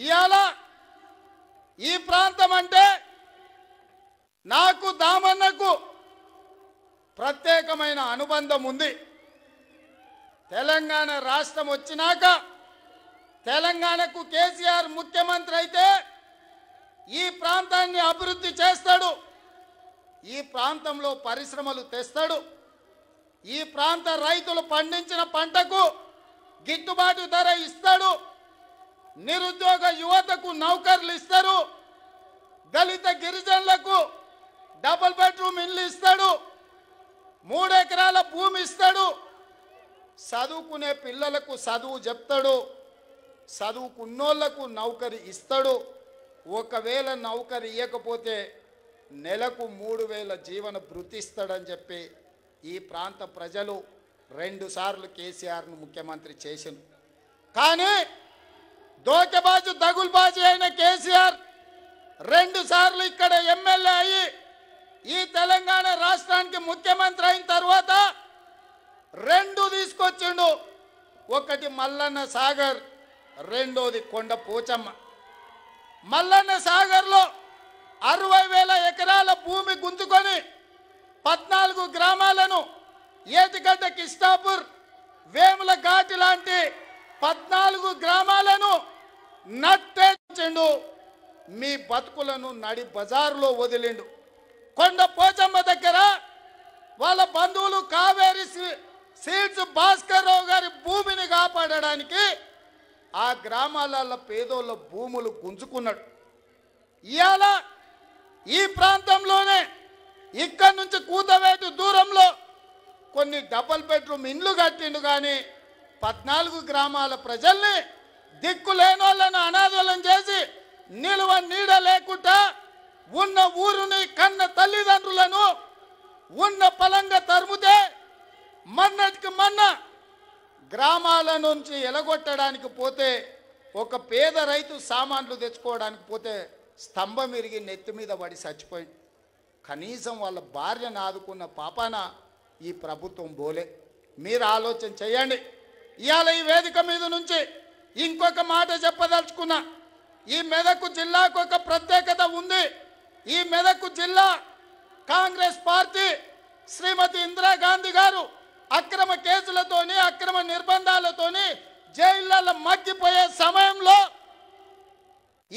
ఇవాళ ఈ ప్రాంతం అంటే నాకు దామన్నకు ప్రత్యేకమైన అనుబంధం ఉంది తెలంగాణ రాష్ట్రం వచ్చినాక తెలంగాణకు కేసీఆర్ ముఖ్యమంత్రి అయితే ఈ ప్రాంతాన్ని అభివృద్ధి చేస్తాడు ఈ ప్రాంతంలో పరిశ్రమలు తెస్తాడు ఈ ప్రాంత రైతులు పండించిన పంటకు గిట్టుబాటు ధర ఇస్తాడు నిరుద్యోగ యువతకు నౌకర్లు ఇస్తారు దళిత గిరిజనులకు డబుల్ బెడ్రూమ్ ఇల్లు ఇస్తాడు మూడెకరాల భూమి ఇస్తాడు చదువుకునే పిల్లలకు చదువు చెప్తాడు చదువుకున్నోళ్లకు నౌకరి ఇస్తాడు ఒకవేళ నౌకరి ఇవ్వకపోతే నెలకు మూడు వేల జీవన భృతిస్తాడని చెప్పి ఈ ప్రాంత ప్రజలు రెండుసార్లు కేసీఆర్ను ముఖ్యమంత్రి చేసిన కానీ దోకెబాజు దగుల్బాజు అయిన కేసీఆర్ రెండుసార్లు ఇక్కడ ఎమ్మెల్యే అయ్యి ఈ తెలంగాణ రాష్ట్రానికి ముఖ్యమంత్రి అయిన తర్వాత రెండు తీసుకొచ్చిండు ఒకటి మల్లన్న సాగర్ రెండోది కొండ పోచమ్మ మల్లన్న సాగర్లో అరవై వేల ఎకరాల భూమి గుంతుకొని పద్నాలుగు గ్రామాలను ఏతిగడ్డ కిష్టాపూర్ వేముల ఘాటి లాంటి పద్నాలుగు గ్రామాలను నట్టేండు మీ బతుకులను నడి బజారులో వదిలిండు కొండ పోచమ్మ దగ్గర వాళ్ళ బంధువులు కావేరి సీడ్స్ భాస్కర్ రావు గారి భూమిని కాపాడడానికి ఆ గ్రామాలలో పేదోళ్ళ భూములు గుంజుకున్నాడు ఇవాళ ఈ ప్రాంతంలోనే ఇక్కడ నుంచి కూతవేటు దూరంలో కొన్ని డబల్ బెడ్రూమ్ ఇండ్లు కట్టిండు కానీ పద్నాలుగు గ్రామాల ప్రజల్ని దిక్కు లేని వాళ్ళను అనాథలం చేసి నిలువ నీడ లేకుండా ఉన్న ఊరుని కన్న తల్లిదండ్రులను ఉన్న పలంగా తరుముతే మన్నటికి మన్న గ్రామాల నుంచి ఎలగొట్టడానికి పోతే ఒక పేద రైతు సామాన్లు తెచ్చుకోవడానికి పోతే స్తంభం ఇరిగి నెత్తి మీద పడి చచ్చిపోయింది కనీసం వాళ్ళ భార్యను ఆదుకున్న పాపాన ఈ ప్రభుత్వం బోలే మీరు ఆలోచన చేయండి ఇవాళ ఈ వేదిక మీద నుంచి ఇంకొక మాట చెప్పదలుచుకున్నా ఈ మెదకు జిల్లాకు ఒక ప్రత్యేకత ఉంది ఈ మెదకు జిల్లా కాంగ్రెస్ పార్టీ శ్రీమతి ఇందిరాగాంధీ గారు అక్రమ కేసులతోని అక్రమ నిర్బంధాలతోని జైళ్ళలో మగ్గిపోయే సమయంలో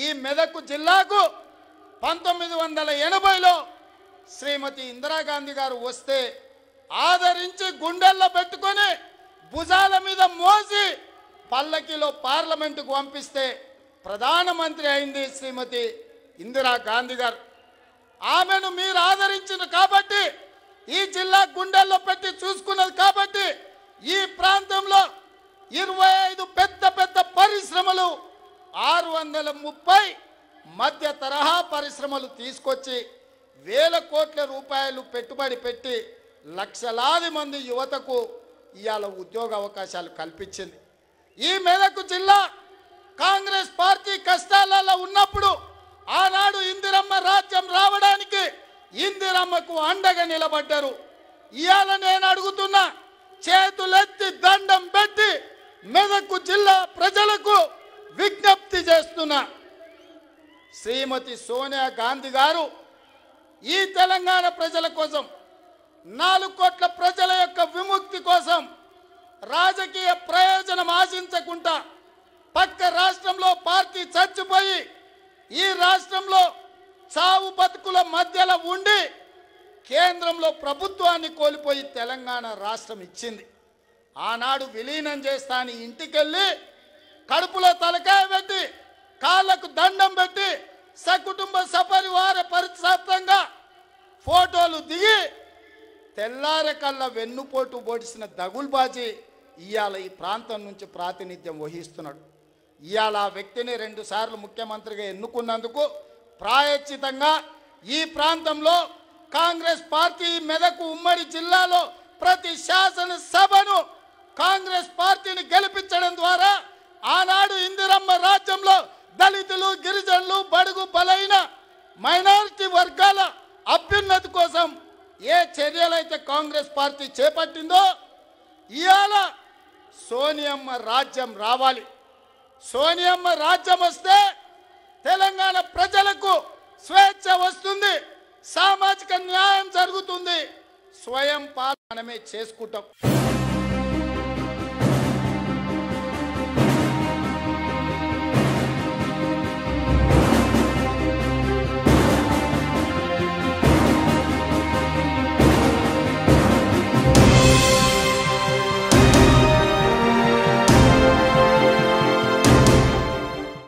ఈ మెదకు జిల్లాకు పంతొమ్మిది వందల ఎనభైలో శ్రీమతి ఇందిరాగాంధీ గారు వస్తే ఆదరించి గుండెల్లో పెట్టుకొని భుజాల మీద మోసి పల్లకిలో పార్లమెంటుకు పంపిస్తే ప్రధానమంత్రి అయింది శ్రీమతి ఇందిరా గాంధీ గారు ఆమెను మీరు ఆదరించిన కాబట్టి ఈ జిల్లా గుండెల్లో పెట్టి చూసుకున్నది కాబట్టి ఈ ప్రాంతంలో ఇరవై ఐదు పెద్ద పెద్ద పరిశ్రమలు ఆరు వందల ముప్పై మధ్య తరహా పరిశ్రమలు తీసుకొచ్చి వేల కోట్ల రూపాయలు పెట్టుబడి పెట్టి లక్షలాది మంది యువతకు ఇవాళ ఉద్యోగ అవకాశాలు కల్పించింది ఈ మేరకు జిల్లా కాంగ్రెస్ పార్టీ కష్టాలలో ఉన్నప్పుడు ఆనాడు ఇందిరమ్మ రాజ్యం రావడానికి ఇందిరమ్మకు అండగా నిలబడ్డారు ఇవాళ నేను అడుగుతున్నా చేతులెత్తి దండం పెట్టి మెదకు జిల్లా ప్రజలకు విజ్ఞప్తి చేస్తున్నా శ్రీమతి సోనియా గాంధీ గారు ఈ తెలంగాణ ప్రజల కోసం నాలుగు కోట్ల ప్రజల యొక్క విముక్తి కోసం రాజకీయ ప్రయోజనం ఆశించకుండా పక్క రాష్ట్రంలో పార్టీ చచ్చిపోయి ఈ రాష్ట్రంలో చావు బతుకుల మధ్యలో ఉండి కేంద్రంలో ప్రభుత్వాన్ని కోల్పోయి తెలంగాణ రాష్ట్రం ఇచ్చింది ఆనాడు విలీనం చేస్తాని ఇంటికెళ్ళి కడుపులో తలకాయ పెట్టి కాళ్ళకు దండం పెట్టి ఫోటోలు దిగి కళ్ళ వెన్నుపోటు బోడిసిన దగుల్బాజీ ఇవాళ ఈ ప్రాంతం నుంచి ప్రాతినిధ్యం వహిస్తున్నాడు ఇవాళ ఆ వ్యక్తిని రెండుసార్లు ముఖ్యమంత్రిగా ఎన్నుకున్నందుకు ప్రాయశ్చితంగా ఈ ప్రాంతంలో కాంగ్రెస్ పార్టీ మెదకు ఉమ్మడి జిల్లాలో ప్రతి శాసనసభను కాంగ్రెస్ పార్టీని గెలిపించడం ద్వారా ఆనాడు ఇందిరమ్మ రాజ్యంలో దళితులు గిరిజనులు బడుగు బలైన మైనారిటీ వర్గాల అభ్యున్నతి కోసం ఏ చర్యలైతే కాంగ్రెస్ పార్టీ చేపట్టిందో ఇవాళ సోనియమ్మ రాజ్యం రావాలి సోనియమ్మ రాజ్యం వస్తే తెలంగాణ ప్రజలకు స్వేచ్ఛ వస్తుంది సామాజిక న్యాయం జరుగుతుంది స్వయం పాలనమే చేసుకుంటాం